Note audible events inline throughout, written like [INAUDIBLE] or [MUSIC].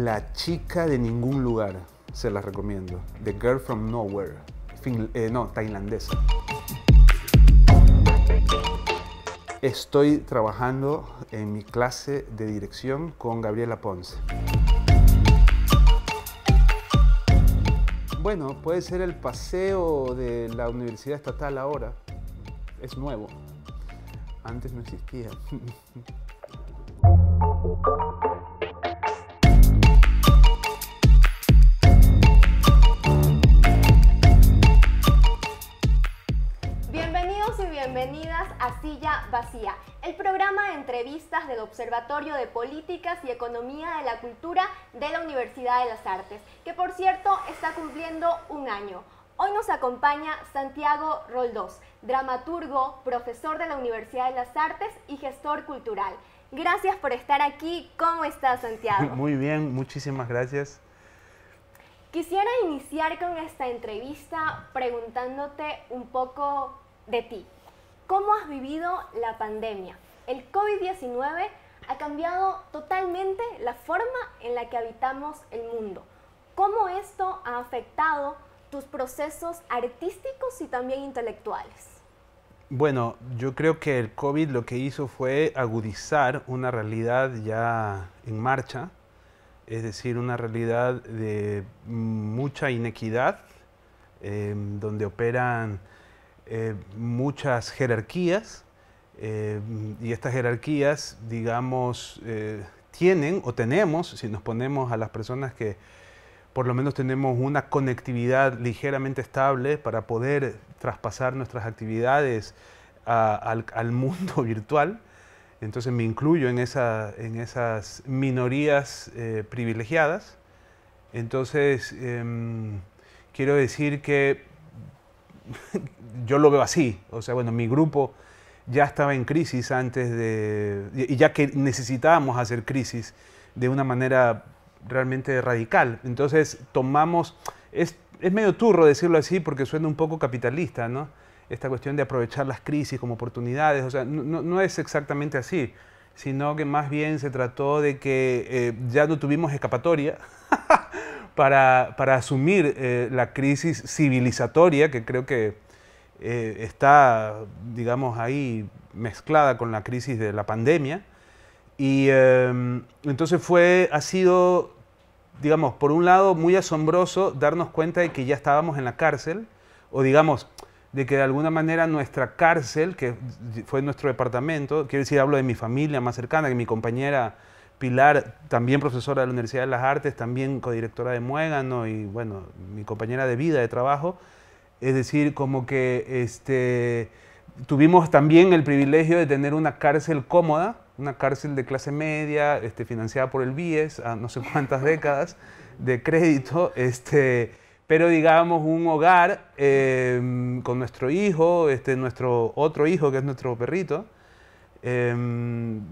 La chica de ningún lugar, se la recomiendo. The Girl from Nowhere. Eh, no, tailandesa. Estoy trabajando en mi clase de dirección con Gabriela Ponce. Bueno, puede ser el paseo de la Universidad Estatal ahora. Es nuevo antes no existía. Bienvenidos y bienvenidas a Silla Vacía, el programa de entrevistas del Observatorio de Políticas y Economía de la Cultura de la Universidad de las Artes, que por cierto está cumpliendo un año. Hoy nos acompaña Santiago Roldós, dramaturgo, profesor de la Universidad de las Artes y gestor cultural. Gracias por estar aquí. ¿Cómo estás, Santiago? [LAUGHS] Muy bien, muchísimas gracias. Quisiera iniciar con esta entrevista preguntándote un poco de ti. ¿Cómo has vivido la pandemia? El COVID-19 ha cambiado totalmente la forma en la que habitamos el mundo. ¿Cómo esto ha afectado tus procesos artísticos y también intelectuales? Bueno, yo creo que el COVID lo que hizo fue agudizar una realidad ya en marcha, es decir, una realidad de mucha inequidad, em, donde operan eh, muchas jerarquías, em, y estas jerarquías, digamos, eh, tienen o tenemos, si nos ponemos a las personas que por lo menos tenemos una conectividad ligeramente estable para poder traspasar nuestras actividades al, mundo [LAUGHS] virtual. Entonces me incluyo en, esa, en esas minorías eh, privilegiadas. Entonces em, quiero decir que [LAUGHS] yo lo veo así. O sea, bueno, mi grupo ya estaba en crisis antes de... y ya que necesitábamos hacer crisis de una manera realmente radical. Entonces tomamos, es, medio turro decirlo así porque suena un poco capitalista, ¿no? Esta cuestión de aprovechar las crisis como oportunidades, o sea, no, es exactamente así, sino que más bien se trató de que eh, ya no tuvimos escapatoria [LAUGHS] para, asumir eh, la crisis civilizatoria, que creo que eh, está, digamos, ahí mezclada con la crisis de la pandemia y em, entonces fue, ha sido, digamos, por un lado muy asombroso darnos cuenta de que ya estábamos en la cárcel, o digamos, de que de alguna manera nuestra cárcel, que fue nuestro departamento, quiero decir, hablo de mi familia más cercana, que mi compañera Pilar, también profesora de la Universidad de las Artes, también codirectora de Muegano, y, bueno, mi compañera de vida, de trabajo, es decir, como que este, tuvimos también el privilegio de tener una cárcel cómoda, una cárcel de clase media, este, financiada por el BIES a no sé [LAUGHS] cuántas décadas de crédito, este, pero digamos un hogar em, con nuestro hijo, este, nuestro otro hijo que es nuestro perrito, em,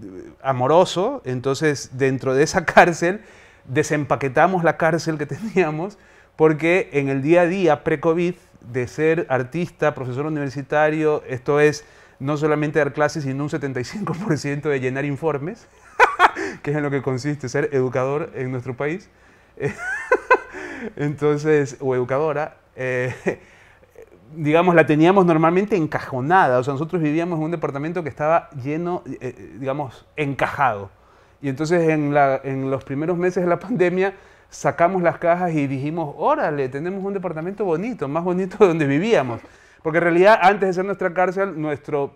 amoroso, entonces dentro de esa [LAUGHS] cárcel desempaquetamos la cárcel que [LAUGHS] teníamos porque en el día a día pre-COVID de ser artista, profesor universitario, esto es no solamente dar clases, sino un 75% de llenar informes, [LAUGHS] que es en lo que consiste ser educador en nuestro país. [LAUGHS] Entonces, o educadora, eh, [LAUGHS] digamos, la teníamos normalmente encajonada. O sea, nosotros vivíamos en un departamento que estaba lleno, eh, eh, digamos, encajado. Y entonces en, en los primeros meses de la pandemia sacamos las cajas y dijimos, órale, tenemos un departamento bonito, más bonito de donde vivíamos. Porque en realidad, antes de ser nuestra cárcel, nuestro,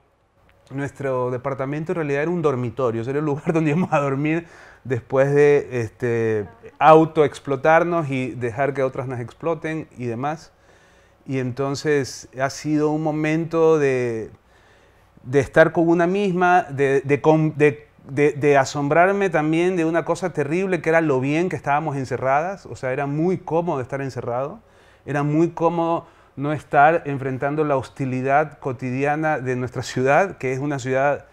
nuestro departamento en realidad era un dormitorio, era el lugar [LAUGHS] donde íbamos a dormir después de este, autoexplotarnos y dejar que otras nos exploten y demás. Y entonces ha sido un momento de, de estar con una misma, de, de, de, asombrarme también de una cosa terrible que era lo bien que estábamos encerradas, o sea, era muy cómodo estar encerrado, era muy cómodo no estar enfrentando la hostilidad cotidiana de nuestra ciudad, que es una ciudad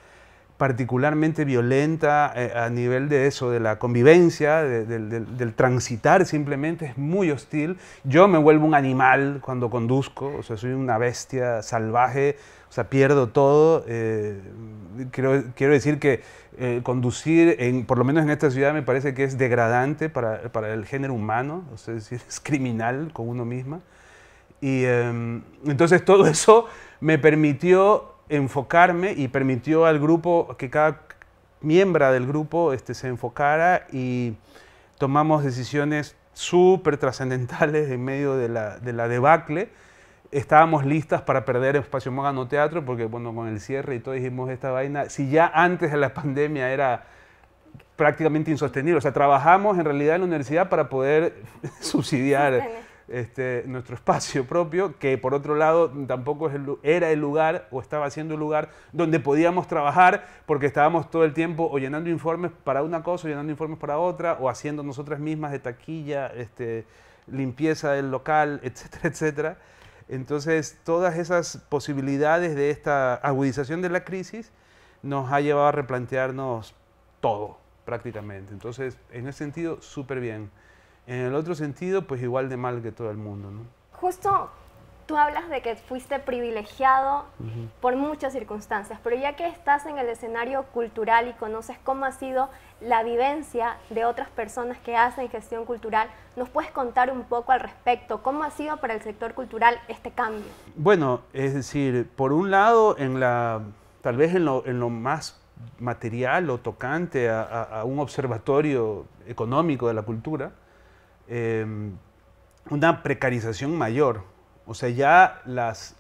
particularmente violenta eh, a nivel de eso, de la convivencia, del, transitar simplemente, es muy hostil. Yo me vuelvo un animal cuando conduzco, o sea, soy una bestia salvaje, o sea, pierdo todo. Eh, quiero, decir que eh, conducir, por lo menos en esta ciudad, me parece que es degradante para, el género humano, o sea, es, [LAUGHS] es criminal con uno misma. Y em, entonces todo [LAUGHS] eso me permitió enfocarme y permitió al grupo, que cada miembro del grupo este, se enfocara y tomamos decisiones súper trascendentales en medio de la, de la, debacle. Estábamos listas para perder espacio Mogano Teatro porque, bueno, con el cierre y todo dijimos esta vaina, si ya antes de la [LAUGHS] pandemia era prácticamente insostenible, o sea, trabajamos en realidad en la universidad para poder [LAUGHS] subsidiar este, nuestro [LAUGHS] espacio propio, que por otro lado tampoco era el lugar o estaba siendo el lugar donde podíamos trabajar porque estábamos todo el tiempo o llenando informes para una cosa, o llenando informes para otra, o haciendo nosotras mismas de taquilla, este, limpieza del local, [LAUGHS] etcétera, etcétera. Entonces, todas esas posibilidades de esta agudización de la crisis nos ha llevado a replantearnos todo prácticamente. Entonces, en ese sentido, súper bien en el otro sentido, pues igual de mal que todo el mundo. ¿no? Justo tú hablas de que fuiste privilegiado por muchas circunstancias, pero ya que estás en el escenario cultural y conoces cómo ha sido la vivencia de otras personas que hacen gestión cultural, ¿nos puedes contar un poco al respecto? ¿Cómo ha sido para el sector cultural este cambio? Bueno, es decir, por un lado, en la, tal vez en lo, más material o tocante a un observatorio económico de la cultura, Em, una precarización mayor. O sea, ya las,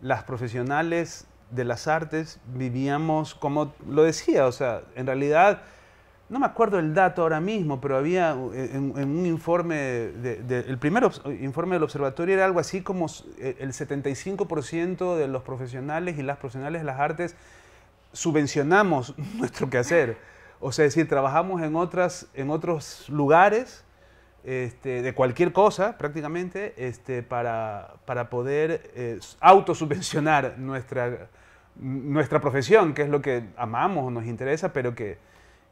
las profesionales de las artes vivíamos, como lo decía, o sea, en realidad, no me acuerdo el dato ahora mismo, pero había e, en, un informe, el primer informe del observatorio era algo así como e, el 75% de los profesionales y las profesionales de las artes subvencionamos [LAUGHS] nuestro quehacer. O sea, es decir, trabajamos en, otras, en otros lugares este, de cualquier cosa prácticamente este, para, para, poder eh, autosubvencionar nuestra, nuestra profesión, que es lo que amamos o nos interesa, pero que,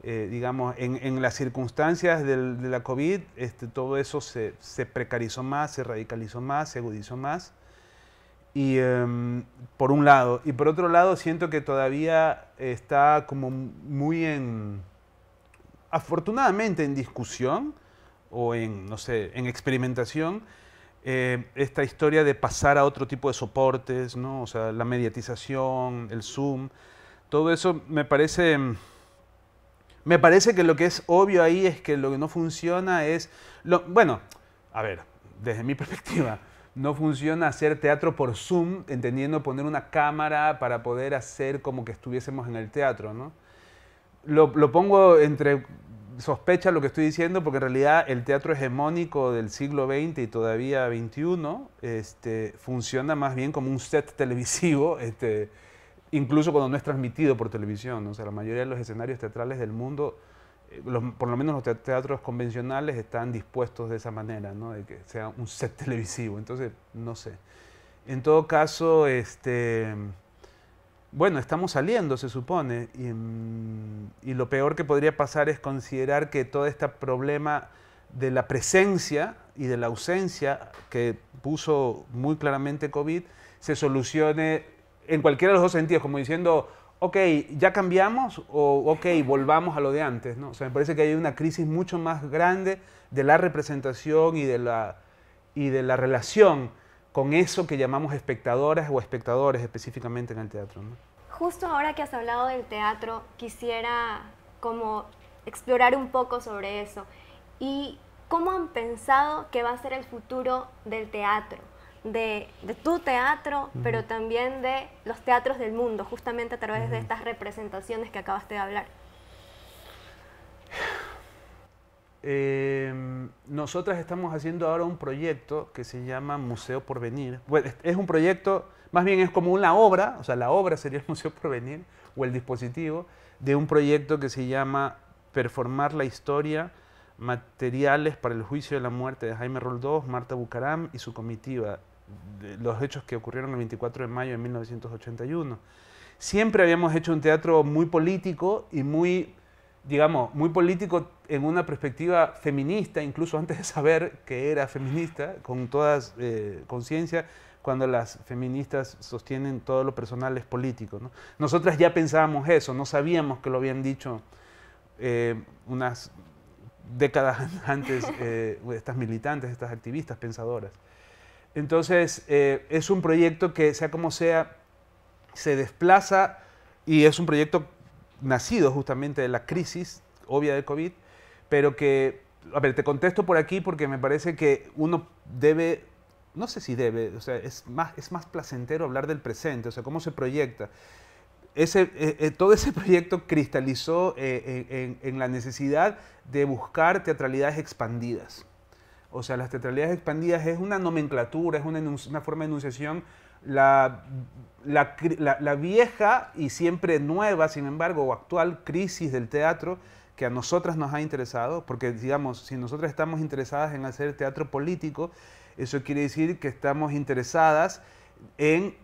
eh, digamos, en, las circunstancias de la COVID, este, todo eso se, se, precarizó más, se radicalizó más, se agudizó más. Y em, por un lado, y por otro lado, siento que todavía está como muy en, afortunadamente en discusión, o en, no sé, en experimentación, eh, esta historia de pasar a otro tipo de soportes, ¿no? O sea, la mediatización, el Zoom, todo eso me parece... Me parece que lo que es obvio ahí es que lo que no funciona es... Lo, bueno, a ver, desde mi [LAUGHS] perspectiva, no funciona hacer teatro por Zoom, entendiendo poner una cámara para poder hacer como que estuviésemos en el teatro, ¿no? Lo, lo pongo entre sospecha lo que estoy diciendo porque en realidad el teatro hegemónico del siglo XX y todavía XXI este, funciona más bien como un set televisivo, [LAUGHS] este, incluso cuando no es transmitido por televisión. O sea, la mayoría de los escenarios teatrales del mundo, eh, por lo menos los teatros convencionales, están dispuestos de esa manera, ¿no? de que sea un set [LAUGHS] televisivo. Entonces, no sé. En todo caso, este bueno, estamos saliendo, se supone, mm, y, lo peor que podría pasar es considerar que todo este problema de la presencia y de la ausencia que puso muy claramente COVID se solucione en cualquiera de los dos sentidos, como diciendo, ok, ya cambiamos o ok, volvamos a lo de antes. ¿no? O sea, me parece que hay una crisis mucho más grande de la representación y de la, y de la relación con eso que llamamos espectadoras o espectadores específicamente en el teatro. Justo ahora que has hablado del teatro, quisiera como explorar un poco sobre eso. ¿Y cómo han pensado que va a ser el futuro del teatro? De, tu teatro, pero también de los teatros del mundo, justamente a través de estas representaciones que acabaste de hablar. Em, nosotras estamos haciendo ahora un proyecto que se llama Museo Porvenir. es un proyecto, más bien es como una obra, o sea, la obra [LAUGHS] sería el Museo Porvenir o el dispositivo de un proyecto que se llama Performar la Historia, Materiales para el Juicio de la Muerte de Jaime Roldós, Marta Bucaram y su comitiva, los hechos que ocurrieron el 24 de mayo de 1981. Siempre habíamos hecho un teatro muy político y muy digamos, muy político en una perspectiva feminista, incluso antes de saber que era feminista, con toda eh, conciencia, cuando las feministas sostienen todo lo personal es político. Nosotras ya pensábamos eso, no sabíamos que lo habían dicho eh, unas décadas [LAUGHS] antes eh, estas militantes, estas activistas pensadoras. Entonces, es un proyecto que, sea como sea, se desplaza y es un proyecto nacido justamente de la crisis obvia de COVID, pero que, a ver, te contesto por aquí porque me parece que uno debe, no sé si debe, o sea, es más, es más placentero hablar del presente, o sea, cómo se proyecta. Ese, eh, eh, todo ese [LAUGHS] proyecto cristalizó eh, en, la necesidad de buscar teatralidades expandidas. O sea, las teatralidades expandidas es una nomenclatura, es una, una forma de enunciación la, vieja y siempre nueva, sin embargo, o actual crisis del teatro que a nosotras nos ha interesado, porque digamos, si nosotras estamos interesadas en hacer teatro político, eso quiere decir que estamos interesadas en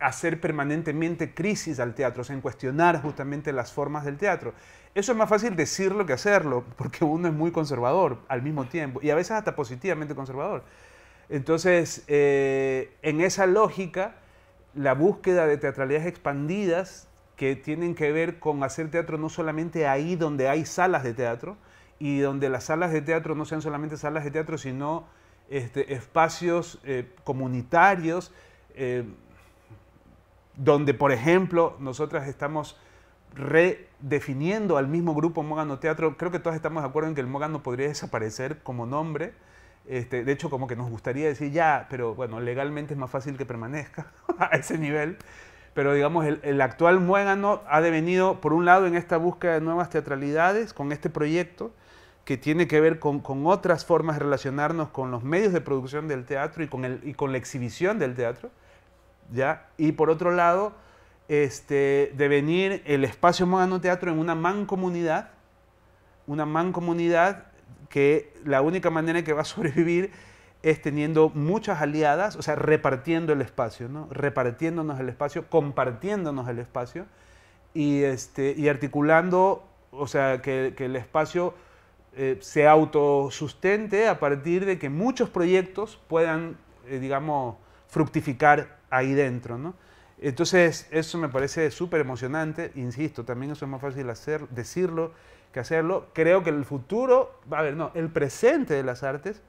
hacer permanentemente crisis al teatro, o en cuestionar justamente las formas del teatro. Eso es más fácil decirlo que hacerlo, porque uno es muy conservador al mismo tiempo, y a veces hasta positivamente conservador. Entonces, eh, en esa lógica, la búsqueda de teatralidades expandidas que tienen que ver con hacer teatro no solamente ahí donde hay salas de teatro y donde las salas de teatro no sean solamente salas de teatro, sino este, espacios eh, comunitarios eh, donde, por ejemplo, nosotras estamos redefiniendo al mismo grupo Mogano Teatro. Creo que todos estamos de acuerdo en que el Mogano podría desaparecer como nombre este, de hecho, como que nos gustaría decir ya, pero bueno, legalmente es más fácil que permanezca [LAUGHS] a ese nivel. Pero digamos, el, actual muégano ha devenido, por un lado, en esta búsqueda de nuevas teatralidades con este proyecto, que tiene que ver con, otras formas de relacionarnos con los medios de producción del teatro y con, el, y con la exhibición del teatro, ¿ya? Y por otro lado, este, devenir el espacio Muégano teatro en una mancomunidad, una mancomunidad que la única manera que va a sobrevivir es teniendo muchas aliadas, o sea, repartiendo el espacio, ¿no? Repartiéndonos el espacio, compartiéndonos el espacio y, este, y articulando, o sea, que, el espacio eh, se autosustente a partir de que muchos proyectos puedan, eh, digamos, fructificar ahí dentro, ¿no? Entonces, eso me parece súper emocionante, insisto, también eso es más fácil hacer, decirlo que hacerlo. Creo que el futuro, a ver, no, el presente de las artes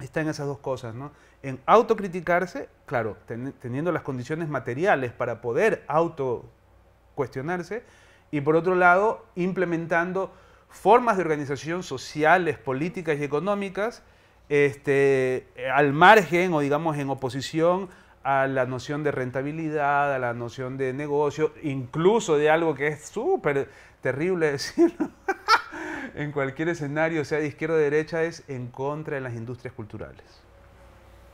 está en esas dos cosas, ¿no? En autocriticarse, claro, teniendo las condiciones materiales para poder autocuestionarse, y por otro lado, implementando formas de organización sociales, políticas y económicas este, al margen o digamos en oposición a la noción de rentabilidad, a la noción de negocio, incluso de algo que es súper terrible [LAUGHS] decirlo, en cualquier escenario, sea de izquierda o derecha, es en contra de las industrias culturales.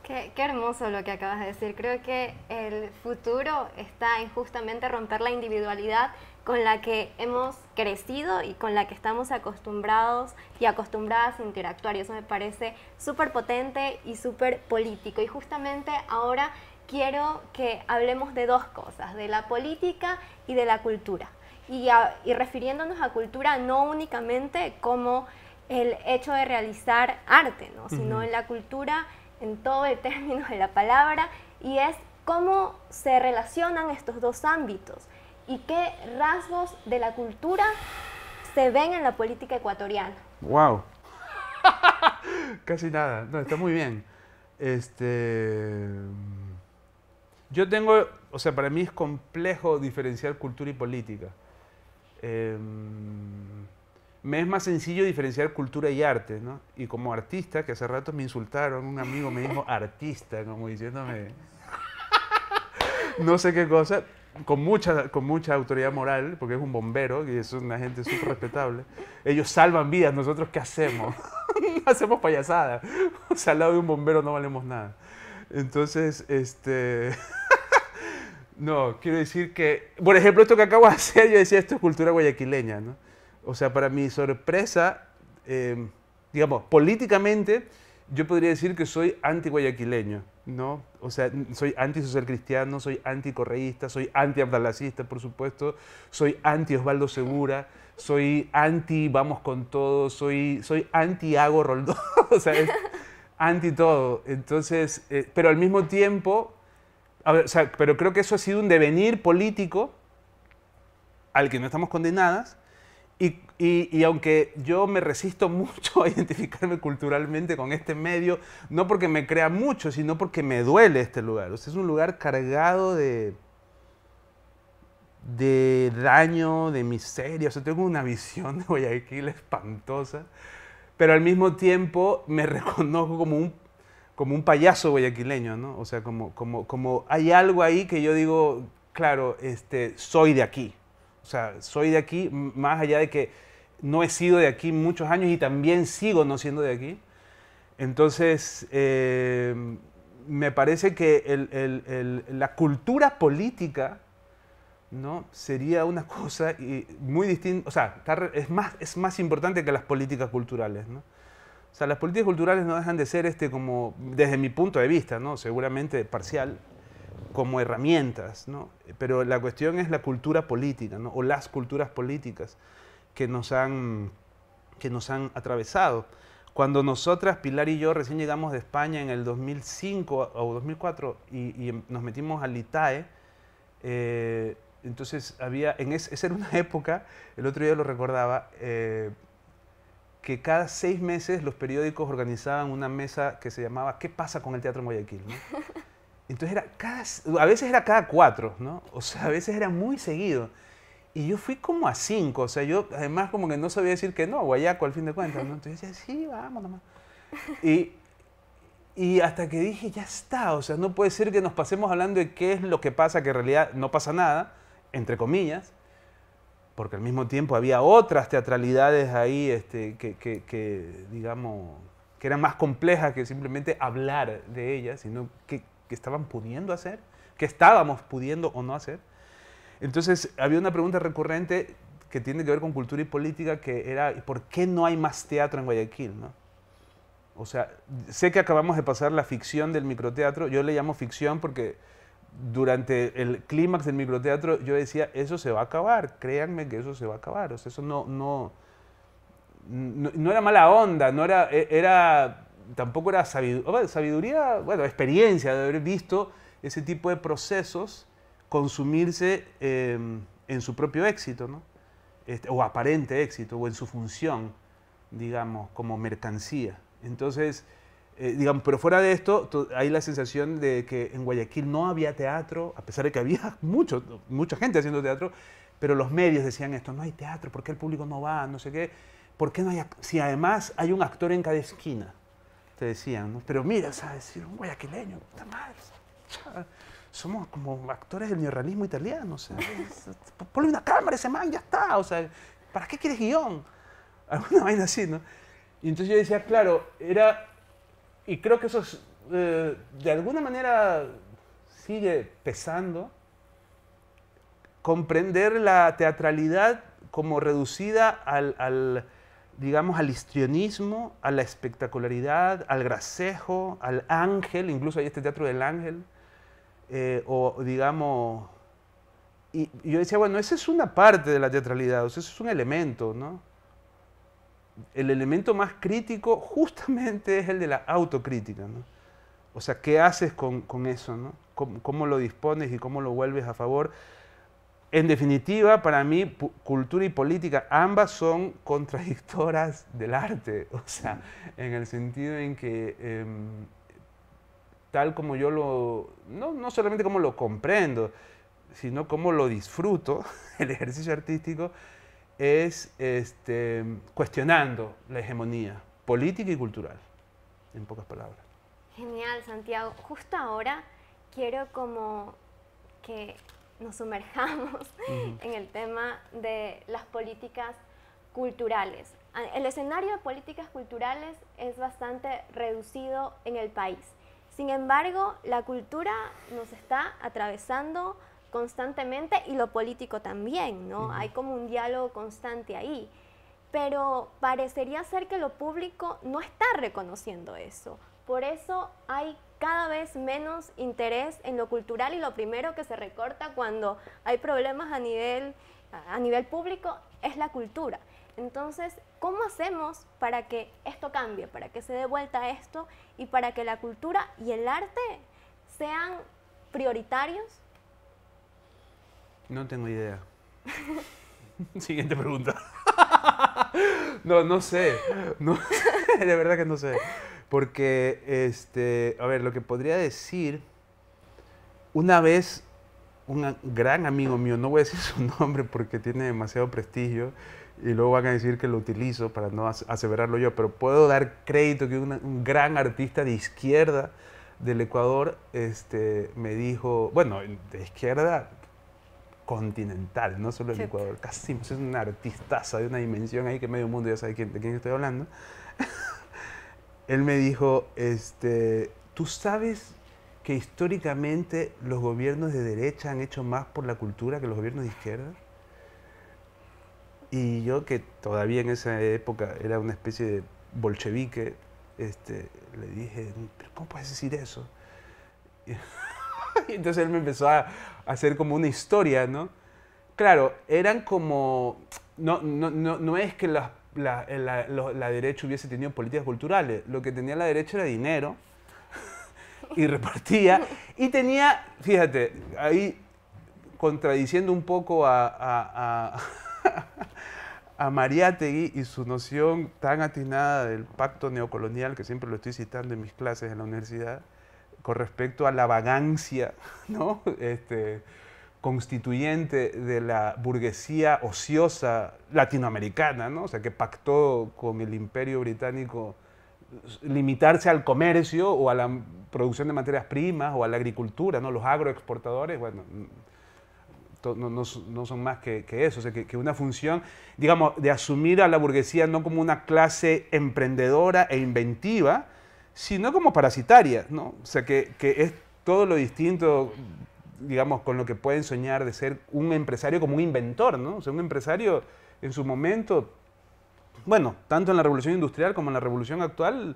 Qué, qué, hermoso lo que acabas de decir. Creo que el futuro está en justamente romper la individualidad con la que hemos crecido y con la que estamos acostumbrados y acostumbradas a interactuar. Y eso me parece súper potente y súper político. Y justamente ahora quiero que hablemos de dos cosas, de la política y de la cultura y, refiriéndonos a cultura no únicamente como el hecho de realizar arte, sino en la cultura en todo el [LAUGHS] término de la palabra y es cómo se relacionan estos dos ámbitos y qué rasgos de la cultura se ven en la política ecuatoriana. ¡Wow! [LAUGHS] Casi nada. No, está muy bien. Este. Yo tengo. O sea, para mí es complejo diferenciar cultura y política. Em, me es más sencillo diferenciar cultura y arte, ¿no? Y como artista, que hace rato me insultaron, un amigo me dijo artista, como diciéndome no sé qué cosa, con mucha, con mucha autoridad moral, porque es un bombero y es una gente súper respetable. Ellos salvan vidas, nosotros qué hacemos? [LAUGHS] hacemos payasadas. O sea, al lado de un bombero no valemos nada. Entonces, este... No, quiero decir que, por ejemplo, esto que acabo de [LAUGHS] hacer, yo decía, esto es cultura guayaquileña, ¿no? O sea, para mi sorpresa, em, digamos, políticamente, yo podría decir que soy anti-guayaquileño, ¿no? O sea, soy anti-social cristiano, soy anti-correísta, soy anti-abdalacista, por supuesto, soy anti-Osvaldo Segura, soy anti-vamos con todo, soy, soy anti-Hago Roldó, [LAUGHS] o sea, anti todo. Entonces, eh, pero al mismo tiempo pero creo que eso ha sido un devenir político al que no estamos condenadas. Y, aunque yo me resisto [LAUGHS] mucho a identificarme culturalmente con este medio, no porque me crea mucho, sino porque me duele este lugar. es un lugar cargado de, de daño, de miseria. O tengo una visión de Guayaquil espantosa, pero al mismo tiempo me [LAUGHS] reconozco como un como un payaso guayaquileño, ¿no? O sea, como, como, como hay algo ahí que yo digo, claro, este, soy de aquí. O sea, soy de aquí, más allá de que no he sido de aquí muchos años y también sigo no siendo de aquí. Entonces, eh, me parece que la cultura política ¿no? sería una cosa muy distinta, o sea, es más, es más importante que las políticas culturales. ¿no? O sea, las políticas culturales no dejan de ser, este, como, desde mi punto de vista, ¿no? seguramente parcial, como herramientas, ¿no? pero la cuestión es la cultura política, ¿no? o las culturas políticas que nos, han, que nos han atravesado. Cuando nosotras, Pilar y yo, recién llegamos de España en el 2005 o 2004 y, nos metimos al ITAE, eh, entonces había, en es, esa era una [LAUGHS] época, el otro día lo recordaba, eh, que cada seis meses los periódicos organizaban una mesa que se llamaba ¿Qué pasa con el teatro en Guayaquil? [LAUGHS] Entonces era cada, a veces era cada cuatro, ¿no? O sea, a veces era muy seguido. Y yo fui como a cinco, o sea, yo además como que no sabía decir que no, Guayaco al fin de cuentas, ¿no? Entonces decía, sí, vamos nomás. [LAUGHS] Y, y hasta que dije, ya está, o sea, no puede ser que nos pasemos hablando de qué es lo que pasa, que en realidad no pasa nada, entre comillas, porque al mismo tiempo había otras teatralidades ahí este, que, que, que, digamos, que eran más complejas que simplemente hablar de ellas, sino que, que estaban pudiendo hacer, que estábamos pudiendo o no hacer. Entonces, había una pregunta recurrente que tiene que ver con cultura y política, que era, ¿por qué no hay más teatro en Guayaquil? No? O sea, sé que acabamos de pasar la ficción del microteatro, yo le llamo ficción porque durante el clímax del microteatro yo decía, eso se va a acabar, créanme que eso se va a acabar. O sea, eso no, no, no, era mala onda, no era, e, era tampoco era sabiduría, bueno, experiencia de haber visto ese tipo de procesos consumirse em, en su propio éxito, ¿no? Este, o aparente éxito, o en su función, digamos, como mercancía. Entonces, eh, digamos, pero fuera de esto, hay la sensación de que en Guayaquil no había teatro, a pesar de que había [LAUGHS] mucho, mucha gente haciendo teatro, pero los medios decían esto, no hay teatro, ¿por qué el público no va? No sé qué, ¿por qué no hay, si además hay un actor en cada esquina? Te decían, ¿no? pero mira, decir Un guayaquileño, puta madre, somos como actores del neorrealismo italiano, ponle una cámara ese man, ya está, o sea, ¿para qué quieres guión? [LAUGHS] Alguna vaina así, ¿no? Y entonces yo decía, claro, era y creo que eso eh, de alguna manera sigue pesando. Comprender la teatralidad como reducida al, digamos, al histrionismo, a la espectacularidad, al gracejo, al ángel, incluso hay este teatro del ángel, eh, o digamos... Y, yo decía, bueno, esa es una parte de la teatralidad, o sea, eso es un elemento, ¿no? el elemento más crítico justamente es el de la autocrítica. O sea, ¿qué haces con, con eso? ¿Cómo, lo dispones y cómo lo vuelves a favor? En definitiva, para mí, cultura y política ambas son contradictoras del arte. O sea, en el sentido en que... Em, tal como yo lo, no, no, solamente como lo comprendo, sino como lo disfruto, [LAUGHS] el ejercicio artístico, es este, cuestionando la hegemonía política y cultural, en pocas palabras. Genial, Santiago. Justo ahora quiero como que nos sumerjamos [LAUGHS] en el tema de las políticas culturales. El escenario de políticas culturales es bastante reducido en el país. Sin embargo, la cultura nos está atravesando constantemente y lo político también, ¿no? Hay como un diálogo constante ahí. Pero parecería ser que lo público no está reconociendo eso. Por eso hay cada vez menos interés en lo cultural y lo primero que se recorta cuando hay problemas a nivel, a nivel público es la cultura. Entonces, ¿cómo hacemos para que esto cambie, para que se dé vuelta a esto y para que la cultura y el arte sean prioritarios no tengo idea. [LAUGHS] Siguiente pregunta. [LAUGHS] no, no sé. [LAUGHS] de verdad que no sé. Porque, este, a ver, lo que podría decir, una vez un gran amigo mío, no voy a decir su nombre porque tiene demasiado prestigio y luego van a decir que lo utilizo para no aseverarlo yo, pero puedo dar crédito que un gran artista de izquierda del Ecuador este, me dijo, bueno, de izquierda continental, no solo en Ecuador. Casi es una artistaza de una dimensión ahí que medio mundo ya sabe de quién estoy hablando. [LAUGHS] Él me dijo, este, tú sabes que históricamente los gobiernos de derecha han hecho más por la cultura que los gobiernos de izquierda. Y yo, que todavía en esa época era una especie de bolchevique, este, le dije, ¿cómo puedes decir eso? [LAUGHS] [LAUGHS] entonces él me empezó a, hacer como una historia, ¿no? Claro, eran como, no, no, no, no es que la, la, la, derecha hubiese tenido políticas culturales, lo que tenía la derecha era dinero [LAUGHS] y repartía, y tenía, fíjate, ahí contradiciendo un poco a, a, a [LAUGHS] a Mariátegui y su noción tan atinada del pacto neocolonial, que siempre lo estoy citando en mis clases en la universidad, con respecto a la vagancia [LAUGHS] este, constituyente de la burguesía ociosa latinoamericana, ¿no? o sea, que pactó con el imperio británico limitarse al comercio o a la producción de materias primas o a la agricultura, ¿no? los agroexportadores, bueno, no, son más que, eso, que, que, una función, digamos, de asumir a la burguesía no como una clase emprendedora e inventiva, sino como parasitaria, ¿no? O sea, que, es todo lo distinto, digamos, con lo que pueden soñar de ser un empresario como un inventor, ¿no? O sea, un empresario en su momento, bueno, tanto en la revolución industrial como en la revolución actual,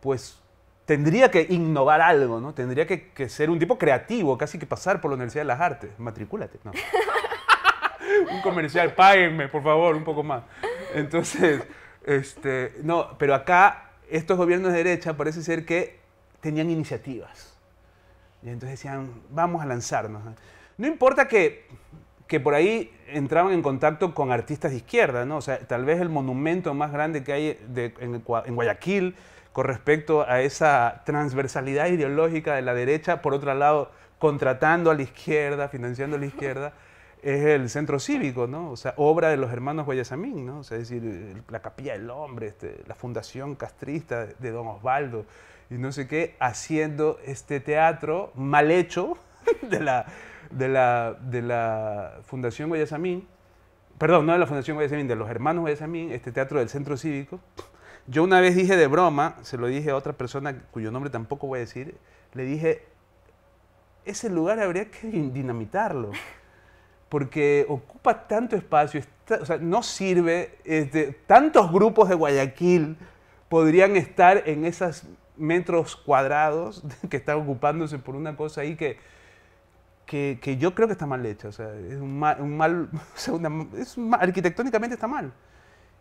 pues tendría que innovar algo, ¿no? Tendría que, ser un tipo creativo, casi que pasar por la Universidad de las Artes. Matricúlate, ¿no? [LAUGHS] un comercial, páguenme, por favor, un poco más. Entonces, este, no, pero acá estos gobiernos de derecha parece ser que tenían iniciativas. Y entonces decían, vamos a lanzarnos. No importa que, que por ahí entraban en contacto con artistas de izquierda, ¿no? O sea, tal vez el monumento más grande que hay en Guayaquil con respecto a esa transversalidad ideológica de la derecha, por otro lado, contratando a la izquierda, financiando a la izquierda es el centro cívico, ¿no? O sea, obra de los hermanos Guayasamín, ¿no? O sea, es decir, la Capilla del Hombre, este, la Fundación Castrista de Don Osvaldo y no sé qué, haciendo este teatro mal hecho [LAUGHS] de la, la, de la Fundación Guayasamín, perdón, no de la Fundación Guayasamín, de los hermanos Guayasamín, este teatro del centro cívico. Yo una vez dije de broma, se lo dije a otra persona cuyo nombre tampoco voy a decir, le dije, ese lugar habría que dinamitarlo porque ocupa tanto espacio, o sea, no sirve, este, tantos grupos de Guayaquil podrían estar en esos metros cuadrados [LAUGHS] que están ocupándose por una cosa ahí que, que, que yo creo que está mal hecha, o sea, es un mal, [LAUGHS] es arquitectónicamente está mal.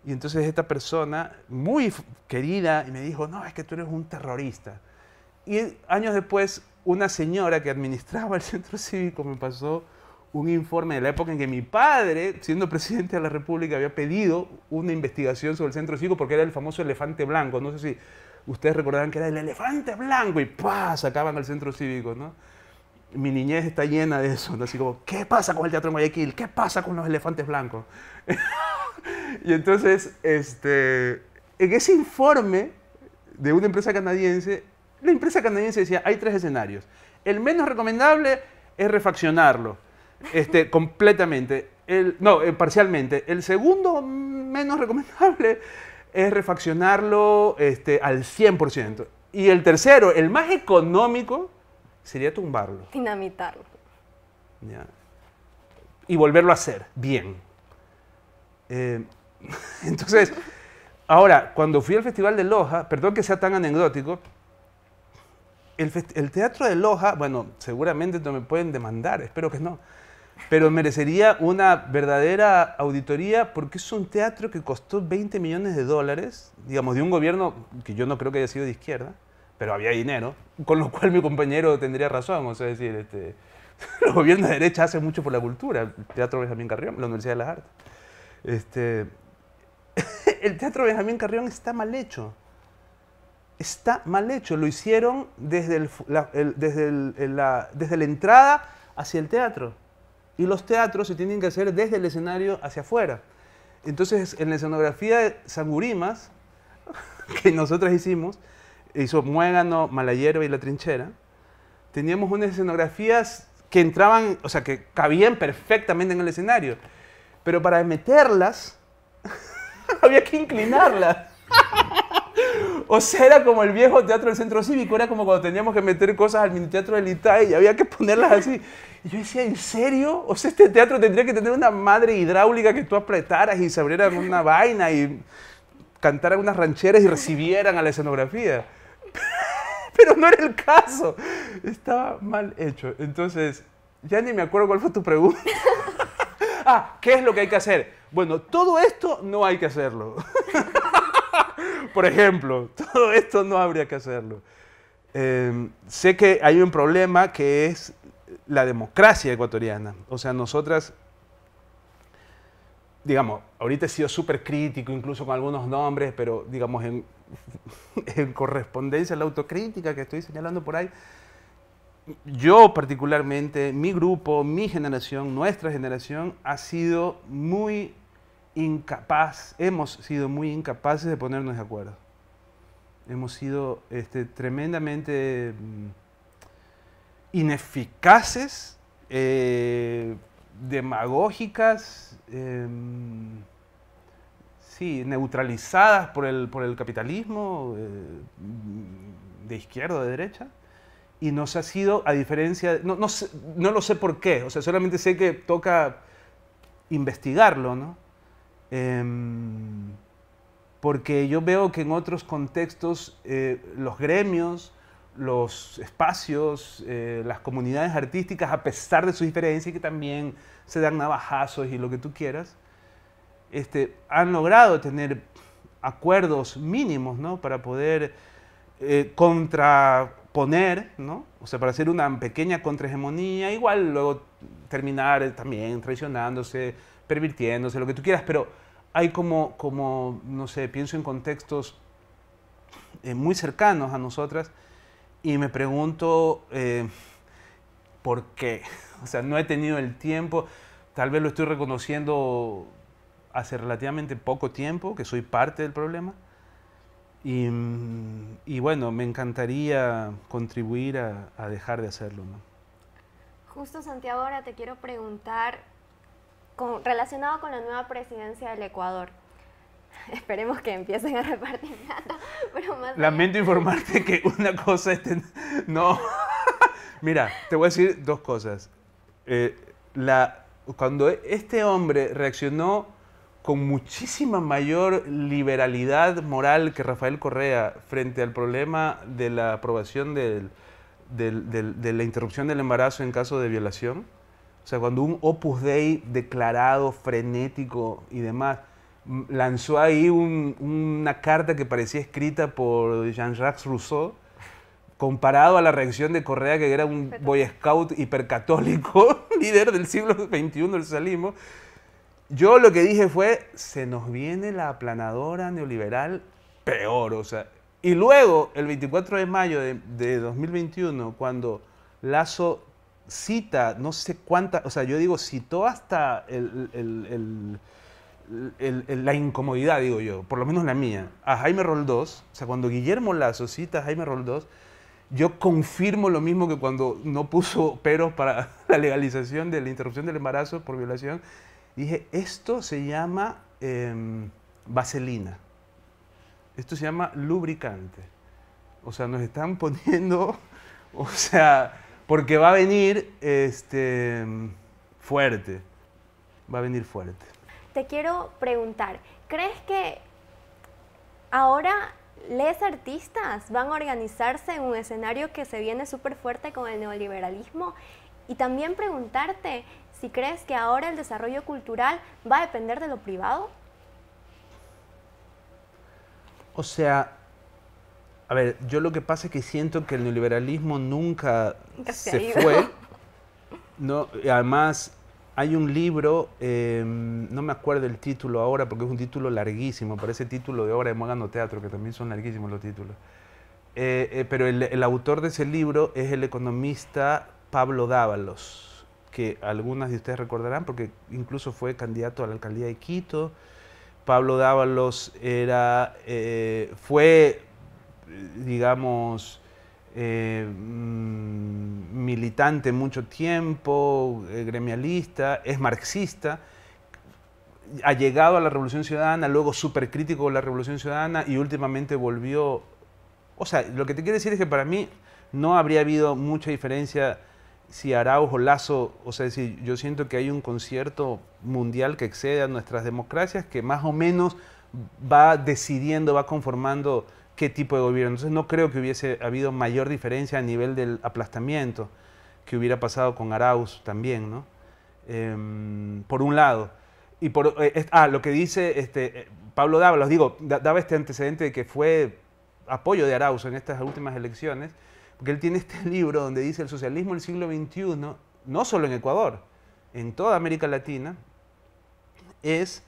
Y entonces esta persona, muy querida, me dijo, no, es que tú eres un terrorista. Y años después, una señora que administraba el [LAUGHS] centro cívico me pasó un informe de la época en que mi padre, siendo presidente de la República, había pedido una investigación sobre el centro cívico porque era el famoso elefante blanco. No sé si ustedes recordarán que era el elefante blanco y ¡pa! sacaban al centro cívico, ¿no? Mi niñez está llena de eso, ¿no? así como, ¿qué pasa con el teatro en ¿Qué pasa con los elefantes blancos? [LAUGHS] y entonces, este, en ese informe de una empresa canadiense, la empresa canadiense decía, hay tres escenarios. El menos recomendable es refaccionarlo este, completamente. no, eh, parcialmente. El segundo menos recomendable es refaccionarlo este, al 100%. Y el tercero, el más económico, sería tumbarlo. Dinamitarlo. Y volverlo a hacer bien. Eh, [LAUGHS] entonces, ahora, cuando fui al Festival de Loja, perdón que sea tan anecdótico, el, el, Teatro de Loja, bueno, seguramente no me pueden demandar, espero que no pero merecería una verdadera auditoría porque es un teatro que costó 20 millones de dólares, digamos, de un gobierno que yo no creo que haya sido de izquierda, pero había dinero, con lo cual mi compañero tendría razón, o sea, decir, este, [LAUGHS] los gobiernos de derecha hacen mucho por la cultura, el Teatro Benjamín Carrión, la Universidad de las Artes. Este, [LAUGHS] el Teatro Benjamín Carrión está mal hecho. Está mal hecho, lo hicieron desde, el, desde, desde la entrada hacia el teatro y los teatros se tienen que hacer desde el escenario hacia afuera. Entonces, en la escenografía de Sangurimas, [LAUGHS] que nosotros hicimos, hizo Muégano, Malayerba y La Trinchera, teníamos unas escenografías que entraban, o sea, que cabían perfectamente en el escenario. Pero para meterlas, [LAUGHS] había que inclinarlas. [LAUGHS] O sea, era como el viejo teatro del centro cívico, era como cuando teníamos que meter cosas al mini teatro del ITAE y había que ponerlas así. Y yo decía, ¿en serio? O sea, este teatro tendría que tener una madre hidráulica que tú apretaras y se abriera una [LAUGHS] vaina y cantaran unas rancheras y recibieran a la escenografía. [LAUGHS] Pero no era el caso. Estaba mal hecho. Entonces, ya ni me acuerdo cuál fue tu pregunta. [LAUGHS] ah, ¿qué es lo que hay que hacer? Bueno, todo esto no hay que hacerlo. Por ejemplo, [LAUGHS] todo esto no habría que hacerlo. Em, sé que hay un problema que es la democracia ecuatoriana. O sea, nosotras, digamos, ahorita he sido súper crítico, incluso con algunos nombres, pero digamos, [LAUGHS] en, correspondencia a la autocrítica que estoy señalando por ahí, yo particularmente, mi grupo, mi generación, nuestra generación, ha sido muy incapaz, hemos sido muy incapaces de ponernos de acuerdo. Hemos sido este, tremendamente mm, ineficaces, eh, demagógicas, em, sí, neutralizadas por el, por el capitalismo eh, de izquierda o de derecha. Y nos ha sido, a diferencia, no, no, no lo sé por qué, o sea, solamente sé que toca investigarlo, ¿no? Em, porque yo veo que en otros contextos eh, los gremios, los espacios, eh, las comunidades artísticas, a pesar de sus diferencias, que también se dan navajazos y lo que tú quieras, este, han logrado tener acuerdos mínimos ¿no? para poder eh, contraponer, ¿no? o sea, para hacer una pequeña contrahegemonía, igual luego terminar también traicionándose, pervirtiéndose, lo que tú quieras, pero hay como, como, no sé, pienso en contextos eh, muy cercanos a nosotras y me pregunto eh, por qué. [LAUGHS] O sea, no he tenido el tiempo, tal vez lo estoy reconociendo hace relativamente poco tiempo, que soy parte del problema. Y, mm, bueno, me encantaría contribuir a, a dejar de hacerlo. ¿no? Justo Santiago, ahora te quiero preguntar relacionado con la nueva presidencia del Ecuador. [LAUGHS] Esperemos que empiecen a repartir [LAUGHS] Lamento informarte que una cosa es... No. [LAUGHS] Mira, te voy a decir dos cosas. Eh, la, cuando este hombre reaccionó con muchísima mayor liberalidad moral que Rafael Correa frente al problema de la aprobación de la interrupción del embarazo en caso de violación, o sea, cuando un Opus Dei declarado, frenético y demás, lanzó ahí una carta que parecía escrita por Jean-Jacques Rousseau, comparado a la reacción de Correa, que era un boy scout hipercatólico, [LAUGHS] líder del siglo XXI del salismo. yo lo que dije fue, se nos viene la aplanadora neoliberal peor, o sea. Y luego, el 24 de mayo de, de 2021, cuando Lazo cita, no sé cuánta, o sea, yo digo, citó hasta la incomodidad, digo yo, por lo menos la mía, a Jaime Roldós, o sea, cuando Guillermo Lazo cita a Jaime Roldós, yo confirmo lo mismo que cuando no puso peros para [LAUGHS] la legalización de la interrupción del embarazo por violación, dije, esto se llama em, vaselina, esto se llama lubricante, o sea, nos están poniendo, [LAUGHS] o sea, porque va a venir este, fuerte. Va a venir fuerte. Te quiero preguntar, ¿crees que ahora les artistas van a organizarse en un escenario que se viene súper fuerte con el neoliberalismo? Y también preguntarte si crees que ahora el desarrollo cultural va a depender de lo privado. O sea, a ver, yo lo que pasa es que siento que el neoliberalismo nunca se, fue. [LAUGHS] No, además, hay un libro, em, no me acuerdo el título ahora porque es un título larguísimo, parece título de obra de Mogano Teatro, que también son larguísimos los títulos. Eh, eh, pero el, autor de ese libro es el economista Pablo Dávalos, que algunas de ustedes recordarán porque incluso fue candidato a la alcaldía de Quito. Pablo Dávalos era, eh, fue digamos, eh, mm, militante mucho tiempo, eh, gremialista, es marxista, ha llegado a la Revolución Ciudadana, luego supercrítico crítico de la Revolución Ciudadana y últimamente volvió... O sea, lo que te quiero decir es que para mí no habría habido mucha diferencia si Araujo, Lazo, o sea, si yo siento que hay un concierto mundial que excede a nuestras democracias, que más o menos va decidiendo, va conformando qué tipo de gobierno. Entonces no creo que hubiese habido mayor diferencia a nivel del aplastamiento que hubiera pasado con Arauz también, ¿no? Em, por un lado. Y por, eh, ah, lo que dice este, eh, Pablo Dávalos, digo, daba este antecedente de que fue apoyo de Arauz en estas últimas elecciones, porque él tiene este [LAUGHS] libro donde dice el socialismo del siglo XXI, no solo en Ecuador, en toda América Latina, es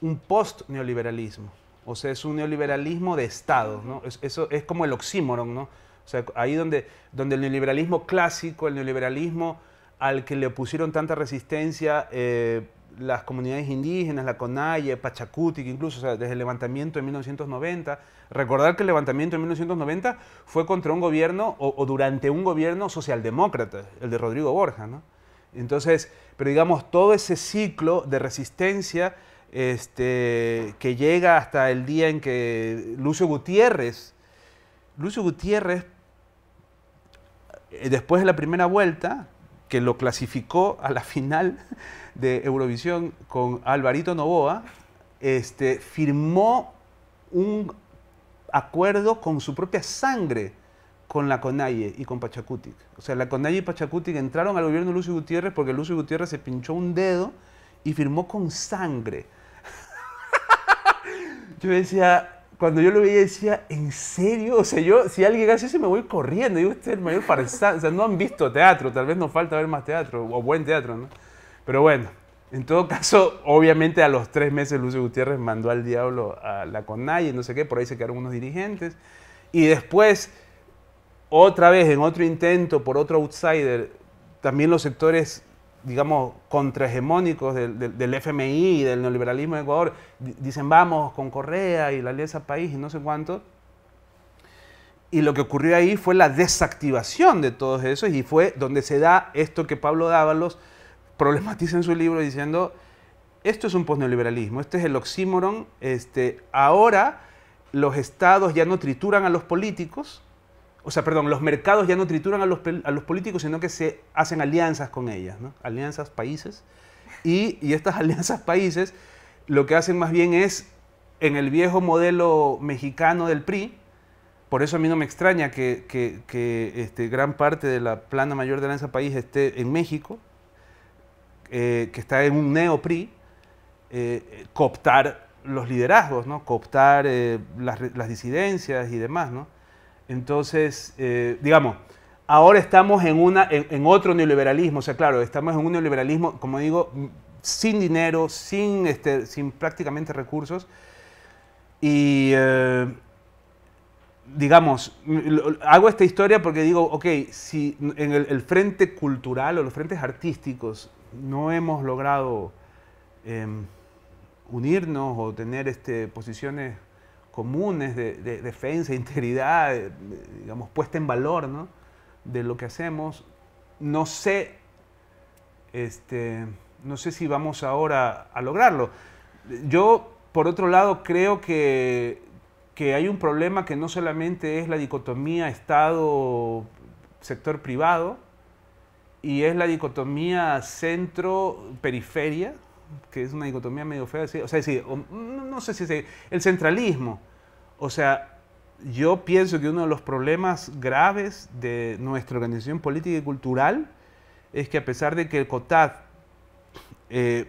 un post-neoliberalismo. O sea, es un neoliberalismo de Estado, ¿no? Es, eso es como el oxímoron, ¿no? O sea, ahí donde, donde el neoliberalismo clásico, el neoliberalismo al que le opusieron tanta resistencia eh, las comunidades indígenas, la CONAIE, Pachacuti, incluso o sea, desde el levantamiento de 1990. Recordar que el levantamiento de 1990 fue contra un gobierno o, o durante un gobierno socialdemócrata, el de Rodrigo Borja. ¿no? Entonces, pero digamos, todo ese ciclo de resistencia este, que llega hasta el día en que Lucio Gutiérrez, Lucio Gutiérrez, eh, después de la primera vuelta, que lo clasificó a la [LAUGHS] final de Eurovisión con Alvarito Novoa, este, firmó un acuerdo con su propia sangre con la Conalle y con Pachacutic. O sea, la Conaye y Pachacutic entraron al gobierno de Lucio Gutiérrez porque Lucio Gutiérrez se pinchó un dedo y firmó con sangre yo decía, cuando yo lo veía decía, ¿en serio? O sea, yo, si alguien hace eso, me voy corriendo. Digo, usted es el mayor farsante. O sea, no han visto teatro. Tal vez nos falta ver más teatro, o buen teatro, ¿no? Pero bueno, en todo caso, obviamente a los tres meses Lucio Gutiérrez mandó al diablo a la CONAI y no sé qué, por ahí se quedaron unos dirigentes. Y después, otra vez, en otro intento por otro outsider, también los sectores digamos, contrahegemónicos del, FMI y del neoliberalismo de Ecuador, dicen vamos con Correa y la Alianza País y no sé cuánto. Y lo que ocurrió ahí fue la desactivación de todos esos y fue donde se da esto que Pablo Dávalos problematiza en su libro diciendo, esto es un posneoliberalismo, este es el oxímoron, este, ahora los estados ya no trituran a los políticos, o sea, perdón, los mercados ya no trituran a los, a los políticos, sino que se hacen alianzas con ellas, ¿no? Alianzas países. Y, estas [LAUGHS] alianzas países lo que hacen más bien es, en el viejo modelo mexicano del PRI, por eso a mí no me extraña que, este, gran parte de la plana mayor de Alianza País esté en México, eh, que está en un neo-PRI, eh, cooptar los liderazgos, ¿no? cooptar eh, las, disidencias y demás. ¿no? Entonces, eh, digamos, ahora estamos en, una, en, otro neoliberalismo, o sea, claro, estamos en un neoliberalismo, como digo, sin dinero, sin, este, sin prácticamente recursos. Y, eh, digamos, hago esta historia porque digo, ok, si en el, frente cultural o los frentes artísticos no hemos logrado em, unirnos o tener este, posiciones comunes de, defensa, [LAUGHS] integridad, eh, digamos, puesta en valor de lo que hacemos. No sé, este, no sé si vamos ahora a lograrlo. Yo, por otro lado, creo que, que hay un problema que no solamente es la dicotomía Estado-sector privado, y es la dicotomía centro-periferia, que es una dicotomía medio fea, o sea, sí, no, sé si es el centralismo. O sea, yo pienso que uno de los problemas graves de nuestra organización política y cultural es que a pesar de que el COTAD eh,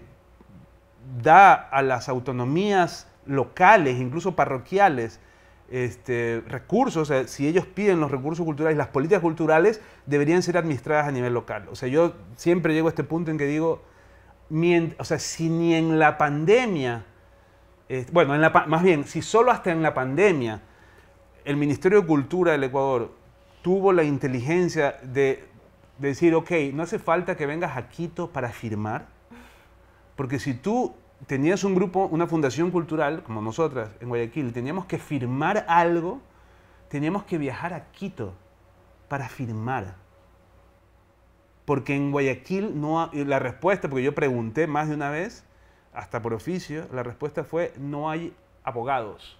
da a las autonomías locales, incluso parroquiales, este, recursos, si ellos piden los recursos culturales, las políticas culturales deberían ser administradas a nivel local. O sea, yo siempre llego a este punto en que digo, o sea, si ni en la pandemia, eh, bueno, en la, más bien, si solo hasta en la pandemia el Ministerio de Cultura del Ecuador tuvo la inteligencia de decir, ok, no hace falta que vengas a Quito para firmar, porque si tú tenías un grupo, una fundación cultural, como nosotras en Guayaquil, teníamos que firmar algo, teníamos que viajar a Quito para firmar porque en Guayaquil no la respuesta, porque yo pregunté más de una vez, hasta por oficio, la respuesta fue no hay abogados.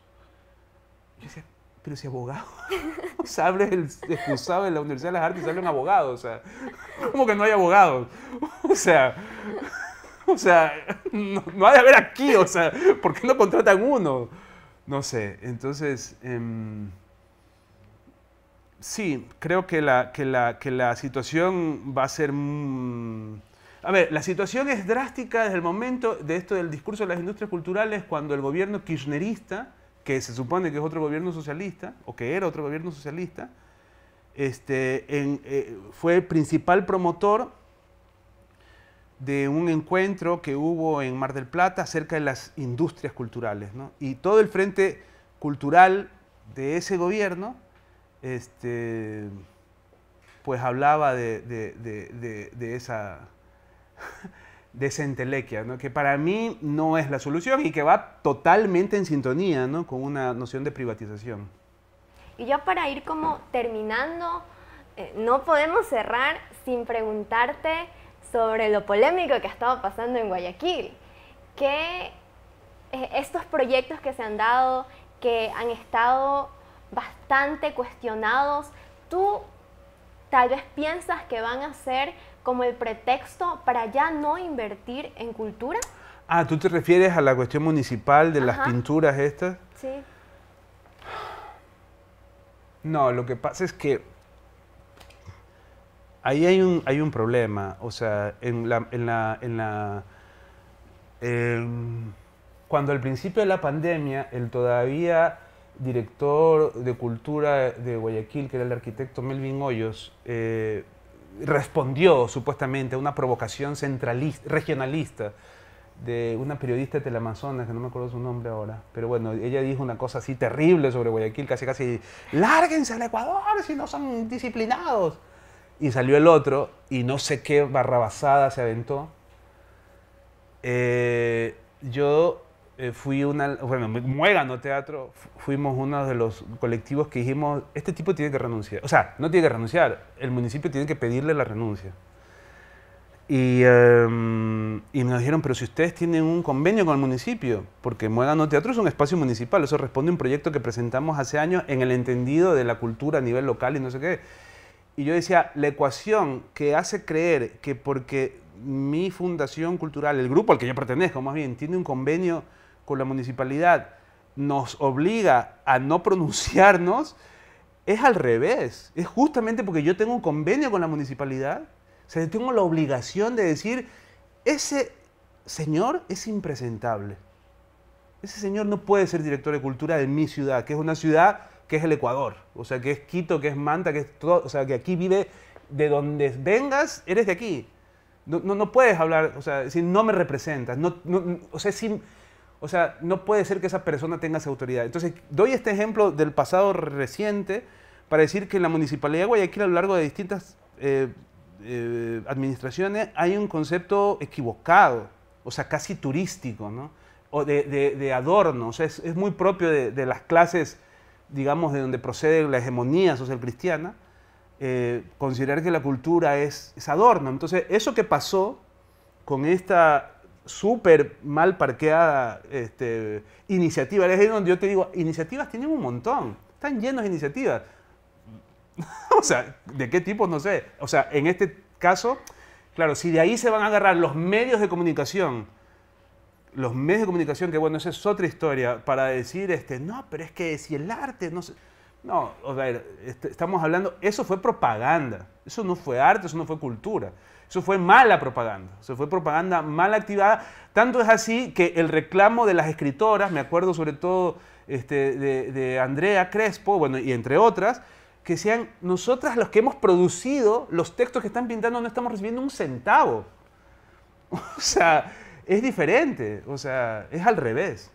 Yo decía, pero si abogado, [LAUGHS] o abre el excusado de la Universidad de las Artes y un abogado, o sea, ¿cómo que no hay abogados? [LAUGHS] O sea, [LAUGHS] o sea, no, ha de haber aquí, o sea, ¿por qué no contratan uno? No sé, entonces... Em, sí, creo que la, situación va a ser... Mm, a ver, la situación es drástica desde el momento de esto del discurso de las industrias culturales cuando el gobierno kirchnerista, que se supone que es otro gobierno socialista, o que era otro gobierno socialista, este, eh, fue principal promotor de un encuentro que hubo en Mar del Plata acerca de las industrias culturales. Y todo el frente cultural de ese gobierno este, pues hablaba de, de, [LAUGHS] de, esa entelequia, ¿no? que para mí no es la solución y que va totalmente en sintonía ¿no? con una noción de privatización. Y ya para ir como terminando, eh, no podemos cerrar sin preguntarte sobre lo polémico que ha estado pasando en Guayaquil. Que eh, estos proyectos que se han dado, que han estado bastante cuestionados, tú tal vez piensas que van a ser como el pretexto para ya no invertir en cultura. Ah, ¿tú te refieres a la cuestión municipal de las pinturas estas? Sí. No, lo que pasa es que ahí hay un, hay un problema. O sea, en la, en la, en la em, cuando al principio de la pandemia, el todavía director de cultura de Guayaquil, que era el arquitecto Melvin Hoyos, eh, respondió supuestamente a una provocación centralista, regionalista de una periodista de Amazonas, que no me acuerdo su nombre ahora, pero bueno, ella dijo una cosa así terrible sobre Guayaquil, casi casi, lárguense al Ecuador si no son disciplinados. Y salió el otro y no sé qué barrabasada se aventó. Eh, yo eh, fui una, bueno, Muégano Teatro, fuimos uno de los colectivos que dijimos, este tipo tiene que renunciar. O sea, no tiene que renunciar, el municipio tiene que pedirle la renuncia. Y, me em, y nos dijeron, pero si ustedes tienen un convenio con el municipio, porque no Teatro es un espacio municipal, eso responde a un proyecto que presentamos hace años en el entendido de la cultura a nivel local y no sé qué. Y yo decía, la ecuación que hace creer que porque mi fundación cultural, el grupo al que yo pertenezco más bien, tiene un convenio con la municipalidad nos obliga a no pronunciarnos, es al revés. Es justamente porque yo tengo un convenio con la municipalidad, o sea, tengo la obligación de decir, ese señor es impresentable. Ese señor no puede ser director de cultura de mi ciudad, que es una ciudad que es el Ecuador, o sea, que es Quito, que es Manta, que es todo, o sea, que aquí vive, de donde vengas, eres de aquí. No, no, puedes hablar, o sea, decir, no me representas, no, o sea, o sea, no puede ser que esa persona tenga esa autoridad. Entonces, doy este ejemplo del pasado reciente para decir que en la Municipalidad de Guayaquil a lo largo de distintas eh, eh, administraciones hay un concepto equivocado, o sea, casi turístico, ¿no? O de, adorno, o sea, es, muy propio de, las clases, digamos, de donde procede la hegemonía social cristiana, eh, considerar que la cultura es adorno. Entonces, eso que pasó con esta súper mal parqueada este, iniciativa. Es ahí donde yo te digo, iniciativas tienen un montón, están llenos de iniciativas. [LAUGHS] o sea, ¿de qué tipo? No sé. O sea, en este caso, claro, si de ahí se van a agarrar los medios de comunicación, los medios de comunicación, que bueno, esa es otra historia, para decir, este, no, pero es que si el arte, no sé. No, a ver, este, estamos hablando, eso fue propaganda, eso no fue arte, eso no fue cultura. Eso fue mala propaganda, Eso fue propaganda mal activada. Tanto es así que el reclamo de las escritoras, me acuerdo sobre todo este, de, de, Andrea Crespo, bueno, y entre otras, que sean nosotras los que hemos producido los textos que están pintando, no estamos recibiendo un centavo. [LAUGHS] O sea, es diferente, o sea, es al revés.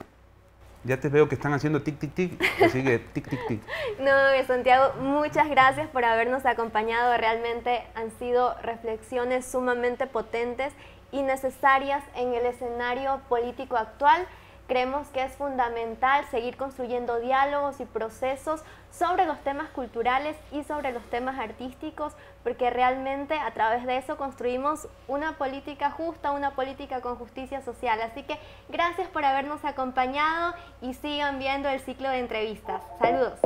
Ya te veo que están haciendo tic, tic, tic, así tic, tic, tic. [LAUGHS] No, Santiago, muchas gracias por habernos acompañado. Realmente han sido reflexiones sumamente potentes y necesarias en el escenario político actual. Creemos que es fundamental seguir construyendo diálogos y procesos sobre los temas culturales y sobre los temas artísticos, porque realmente a través de eso construimos una política justa, una política con justicia social. Así que gracias por habernos acompañado y sigan viendo el ciclo de entrevistas. Saludos.